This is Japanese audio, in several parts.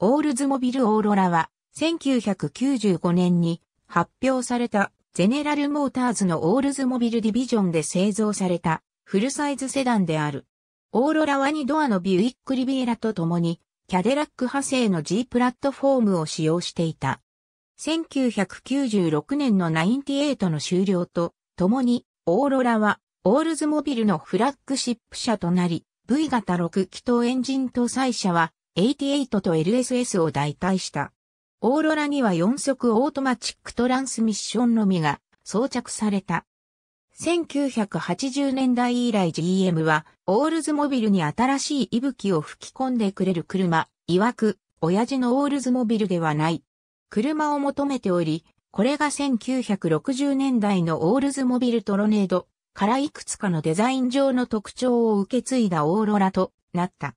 オールズモビルオーロラは、1995年に発表されたゼネラルモーターズのオールズモビルディビジョンで製造されたフルサイズセダンである。オーロラは2ドアのビュイックリビエラと共に、キャデラック派生の G プラットフォームを使用していた。1996年の98の終了と共に、オーロラはオールズモビルのフラッグシップ車となり、V 型6気筒エンジン搭載車は88と LSS を代替した。オーロラには4速オートマチックトランスミッションのみが装着された。1980年代以来 GM はオールズモビルに新しい息吹を吹き込んでくれる車、いわく、親父のオールズモビルではない。車を求めており、これが1960年代のオールズモビルトロネードからいくつかのデザイン上の特徴を受け継いだオーロラとなった。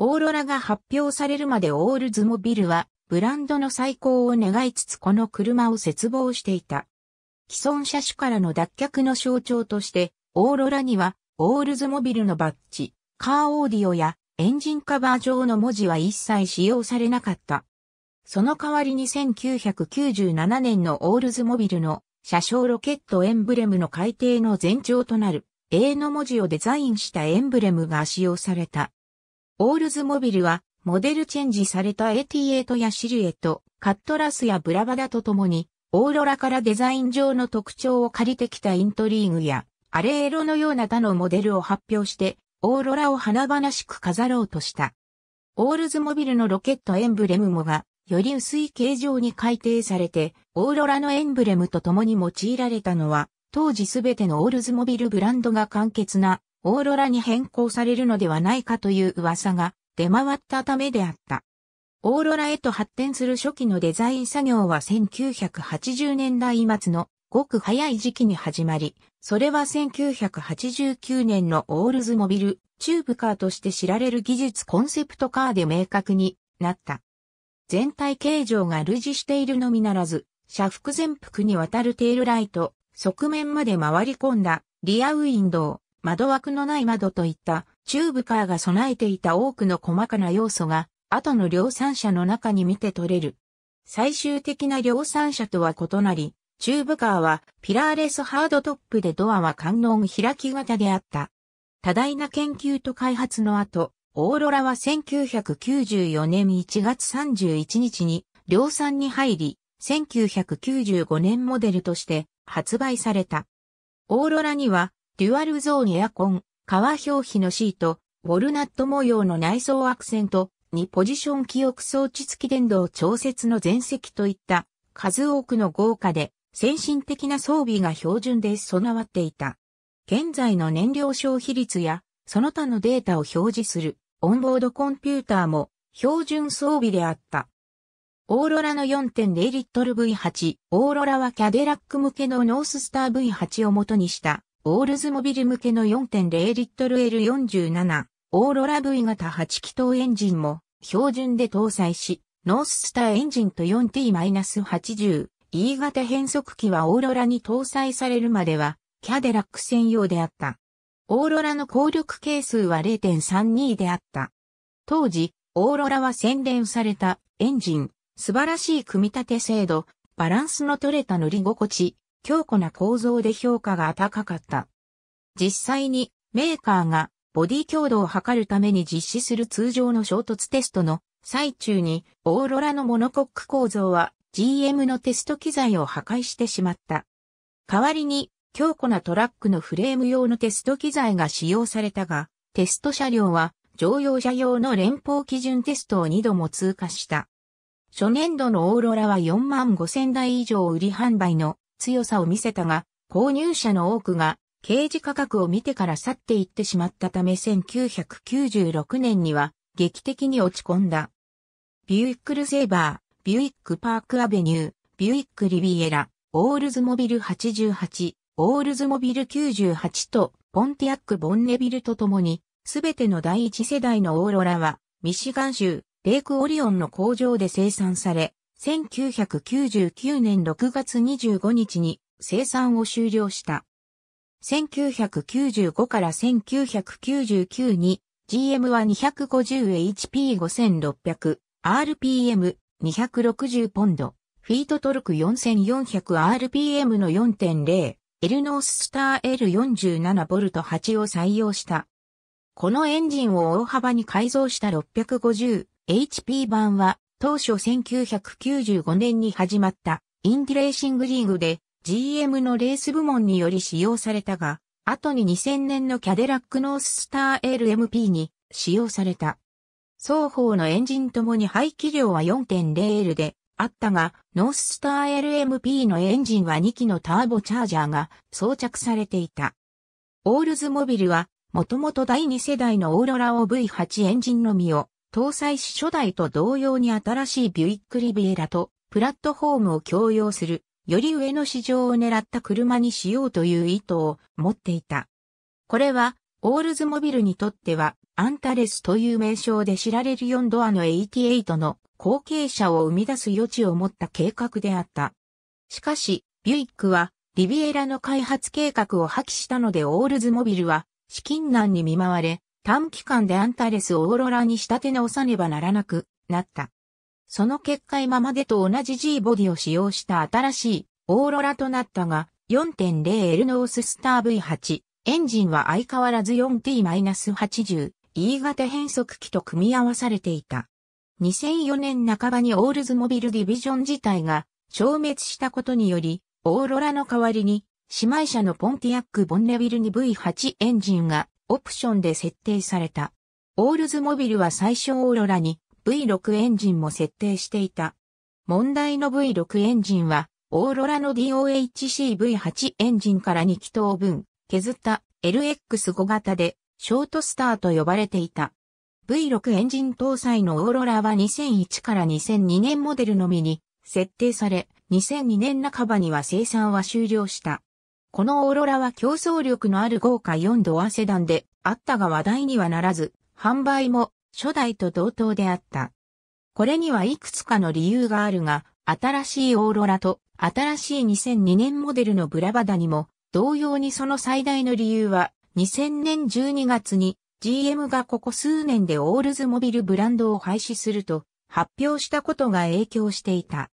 オーロラが発表されるまでオールズモビルは、ブランドの再興を願いつつこの車を絶望していた。既存車種からの脱却の象徴として、オーロラには、オールズモビルのバッジ、カーオーディオやエンジンカバー上の文字は一切使用されなかった。その代わりに1997年のオールズモビルの車掌ロケットエンブレムの改定の前兆となる A の文字をデザインしたエンブレムが使用された。オールズモビルは、モデルチェンジされた AT8 やシルエット、カットラスやブラバダとともに、オーロラからデザイン上の特徴を借りてきたイントリーグや、アレエロのような他のモデルを発表して、オーロラを華々しく飾ろうとした。オールズモビルのロケットエンブレムもが、より薄い形状に改定されて、オーロラのエンブレムと共に用いられたのは、当時すべてのオールズモビルブランドが簡潔なオーロラに変更されるのではないかという噂が出回ったためであった。オーロラへと発展する初期のデザイン作業は1980年代末のごく早い時期に始まり、それは1989年のオールズモビル、チューブカーとして知られる技術コンセプトカーで明確になった。全体形状が類似しているのみならず、車幅全幅にわたるテールライト、側面まで回り込んだリアウィンドウ、窓枠のない窓といったチューブカーが備えていた多くの細かな要素が、後の量産車の中に見て取れる。最終的な量産車とは異なり、チューブカーはピラーレスハードトップでドアは観音開き型であった。多大な研究と開発の後、オーロラは1994年1月31日に量産に入り、1995年モデルとして発売された。オーロラにはデュアルゾーンエアコン、革表皮のシート、ウォルナット模様の内装アクセント、にポジション記憶装置付き電動調節の全席といった数多くの豪華で先進的な装備が標準で備わっていた。現在の燃料消費率やその他のデータを表示するオンボードコンピューターも標準装備であった。オーロラの4.0リットル V8、オーロラはキャデラック向けのノーススター V8 を元にしたオールズモビル向けの4.0リットル L47、オーロラ V 型8気筒エンジンも標準で搭載し、ノーススターエンジンと 4T-80、E 型変速機はオーロラに搭載されるまでは、キャデラック専用であった。オーロラの効力係数は0.32であった。当時、オーロラは洗練されたエンジン、素晴らしい組み立て精度、バランスの取れた乗り心地、強固な構造で評価が高かった。実際にメーカーがボディ強度を測るために実施する通常の衝突テストの最中にオーロラのモノコック構造は GM のテスト機材を破壊してしまった。代わりに強固なトラックのフレーム用のテスト機材が使用されたが、テスト車両は乗用車用の連邦基準テストを2度も通過した。初年度のオーロラは4万5 0 0 0台以上売り販売の強さを見せたが、購入者の多くが、掲示価格を見てから去っていってしまったため1996年には劇的に落ち込んだ。ビューイックルセーバー、ビューイックパークアベニュー、ビューイックリビエラ、オールズモビル88、オールズモビル98とポンティアック・ボンネビルとともに、すべての第一世代のオーロラは、ミシガン州、レイクオリオンの工場で生産され、1999年6月25日に生産を終了した。1995から1999に GM は 250HP5600、RPM260 ポンド、フィートトルク 4400RPM の4.0、エルノーススター L47V8 を採用した。このエンジンを大幅に改造した 650HP 版は当初1995年に始まったインディレーシングリーグで GM のレース部門により使用されたが、後に2000年のキャデラックノーススター LMP に使用された。双方のエンジンともに排気量は 4.0L であったが、ノーススター LMP のエンジンは2機のターボチャージャーが装着されていた。オールズモビルは、もともと第2世代のオーロラ OV8 エンジンのみを搭載し初代と同様に新しいビュイックリビエラとプラットフォームを共用する、より上の市場を狙った車にしようという意図を持っていた。これは、オールズモビルにとっては、アンタレスという名称で知られる4ドアの88の後継者を生み出す余地を持った計画であった。しかし、ビュイックは、リビエラの開発計画を破棄したのでオールズモビルは、資金難に見舞われ、短期間でアンタレスオーロラに仕立て直さねばならなくなった。その結果今までと同じ G ボディを使用した新しいオーロラとなったが、4.0L ノーススター V8、エンジンは相変わらず 4T-80、E 型変速機と組み合わされていた。2004年半ばにオールズモビルディビジョン自体が消滅したことにより、オーロラの代わりに、姉妹車のポンティアック・ボンネビルに V8 エンジンがオプションで設定された。オールズモビルは最初オーロラに V6 エンジンも設定していた。問題の V6 エンジンは、オーロラの DOHCV8 エンジンから2気筒分、削った LX5 型で、ショートスターと呼ばれていた。V6 エンジン搭載のオーロラは2001から2002年モデルのみに設定され、2002年半ばには生産は終了した。このオーロラは競争力のある豪華4ドアセダンであったが話題にはならず、販売も初代と同等であった。これにはいくつかの理由があるが、新しいオーロラと新しい2002年モデルのブラバダにも、同様にその最大の理由は、2000年12月に GM がここ数年でオールズモビルブランドを廃止すると発表したことが影響していた。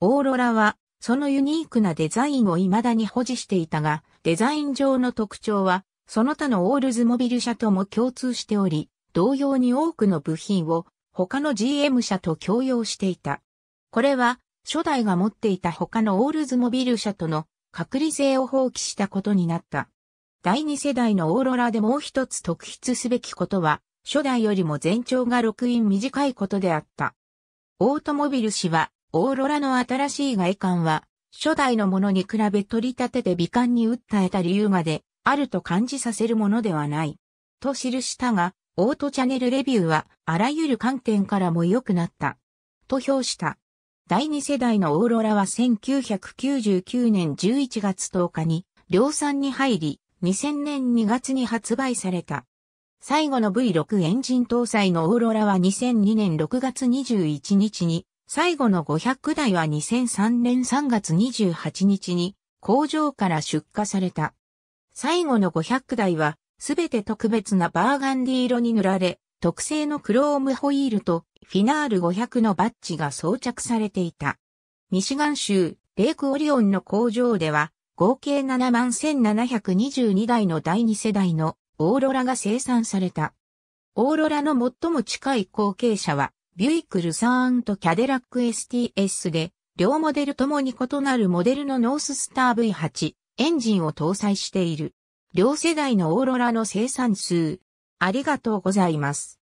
オーロラはそのユニークなデザインを未だに保持していたが、デザイン上の特徴は、その他のオールズモビル車とも共通しており、同様に多くの部品を他の GM 車と共用していた。これは、初代が持っていた他のオールズモビル車との隔離性を放棄したことになった。第二世代のオーロラでもう一つ特筆すべきことは、初代よりも全長が6イン短いことであった。オートモビル氏はオーロラの新しい外観は、初代のものに比べ取り立てて美観に訴えた理由まで、あると感じさせるものではない。と記したが、オートチャネルレビューは、あらゆる観点からも良くなった。と評した。第2世代のオーロラは1999年11月10日に、量産に入り、2000年2月に発売された。最後の V6 エンジン搭載のオーロラは2002年6月21日に最後の500台は2003年3月28日に工場から出荷された。最後の500台はすべて特別なバーガンディ色に塗られ、特製のクロームホイールとフィナール500のバッジが装着されていた。ミシガン州レイクオリオンの工場では合計71,722台の第2世代のオーロラが生産された。オーロラの最も近い後継者はビュイク・ルサーンとキャデラック STS で、両モデルともに異なるモデルのノーススター V8 エンジンを搭載している。両世代のオーロラの生産数。ありがとうございます。